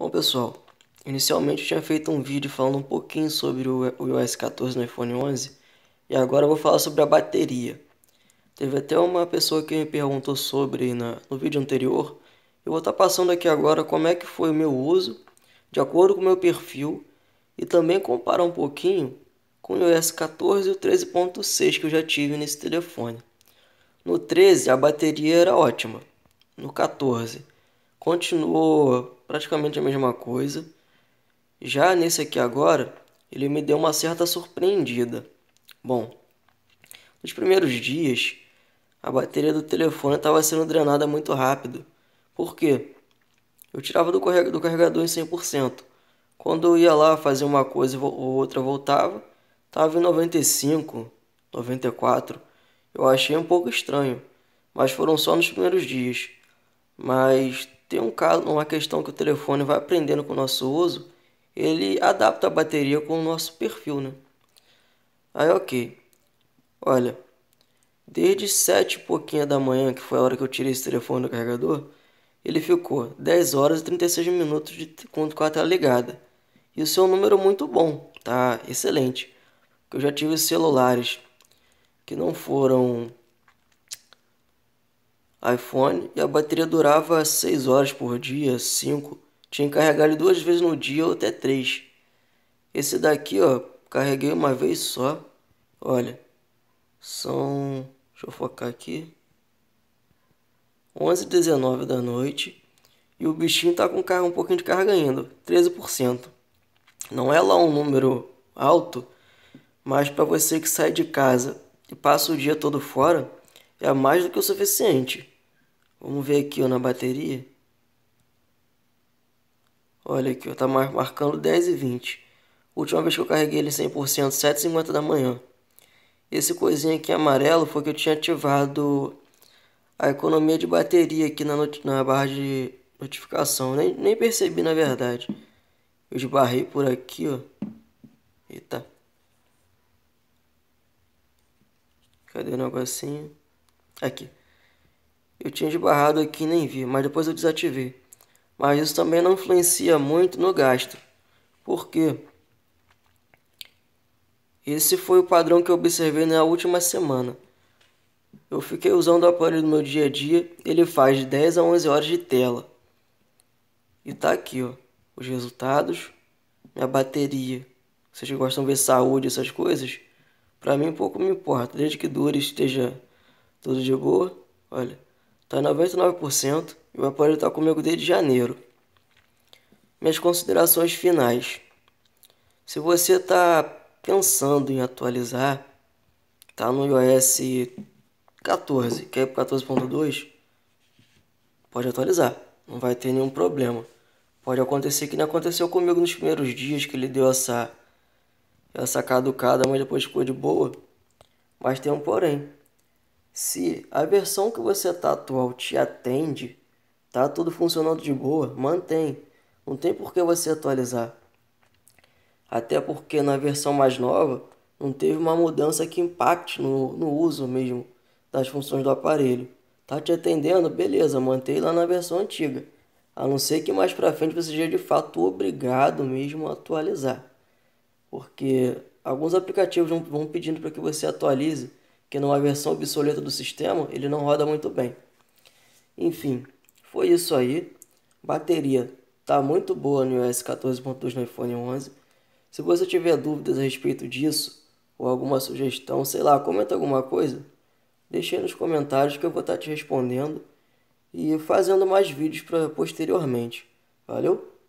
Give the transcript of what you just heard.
Bom pessoal, inicialmente eu tinha feito um vídeo falando um pouquinho sobre o iOS 14 no iPhone 11 e agora eu vou falar sobre a bateria. Teve até uma pessoa que me perguntou sobre na, no vídeo anterior. Eu vou estar tá passando aqui agora como é que foi o meu uso, de acordo com o meu perfil, e também comparar um pouquinho com o iOS 14 e o 13.6 que eu já tive nesse telefone. No 13 a bateria era ótima, no 14 continuou praticamente a mesma coisa. Já nesse aqui agora, ele me deu uma certa surpreendida. Bom, nos primeiros dias, a bateria do telefone estava sendo drenada muito rápido. Por quê? Eu tirava do, carregador em 100%. Quando eu ia lá fazer uma coisa ou outra voltava, estava em 95, 94. Eu achei um pouco estranho, mas foram só nos primeiros dias. Mas tem um caso, uma questão que o telefone vai aprendendo com o nosso uso, ele adapta a bateria com o nosso perfil, né? Aí, ok. Olha, desde sete e pouquinho da manhã, que foi a hora que eu tirei esse telefone do carregador, ele ficou 10 horas e 36 minutos de, com a tela ligada. Isso é um número muito bom, tá? Excelente. Eu já tive celulares que não foram iPhone e a bateria durava 6 horas por dia, 5. Tinha que carregar ele duas vezes no dia ou até três. Esse daqui, ó, carreguei uma vez só. Olha, são. Deixa eu focar aqui. 11h19 da noite. E o bichinho tá com um pouquinho de carga ainda, 13%. Não é lá um número alto, mas para você que sai de casa e passa o dia todo fora, é mais do que o suficiente. Vamos ver aqui ó, na bateria. Olha aqui, ó, tá mar marcando 10 e 20. Última vez que eu carreguei ele 100%, 7h50 da manhã. Esse coisinha aqui amarelo foi que eu tinha ativado a economia de bateria aqui na, na barra de notificação. Nem, nem percebi, na verdade. Eu esbarrei por aqui, ó. Eita. Cadê o negocinho? Aqui. Eu tinha esbarrado aqui e nem vi, mas depois eu desativei. Mas isso também não influencia muito no gasto. Por quê? Esse foi o padrão que eu observei na última semana. Eu fiquei usando o aparelho no meu dia a dia, ele faz de 10 a 11 horas de tela. E tá aqui, ó, os resultados, minha bateria. Vocês gostam de ver saúde, essas coisas? Pra mim pouco me importa, desde que dure esteja tudo de boa. Olha, Está 99% e o aparelho tá comigo desde janeiro. Minhas considerações finais. Se você está pensando em atualizar, está no iOS 14, que é 14.2, pode atualizar, não vai ter nenhum problema. Pode acontecer que não aconteceu comigo nos primeiros dias que ele deu essa, essa caducada, mas depois ficou de boa. Mas tem um porém. Se a versão que você está atual te atende, tá tudo funcionando de boa, mantém. Não tem por que você atualizar. Até porque na versão mais nova não teve uma mudança que impacte no, no uso mesmo das funções do aparelho. Tá te atendendo? Beleza, mantém lá na versão antiga. A não ser que mais para frente você seja de fato obrigado mesmo a atualizar. Porque alguns aplicativos vão pedindo para que você atualize que numa versão obsoleta do sistema ele não roda muito bem. Enfim, foi isso aí. Bateria tá muito boa no iOS 14.2 no iPhone 11. Se você tiver dúvidas a respeito disso ou alguma sugestão, sei lá, comenta alguma coisa, deixa aí nos comentários que eu vou estar tá te respondendo e fazendo mais vídeos para posteriormente. Valeu?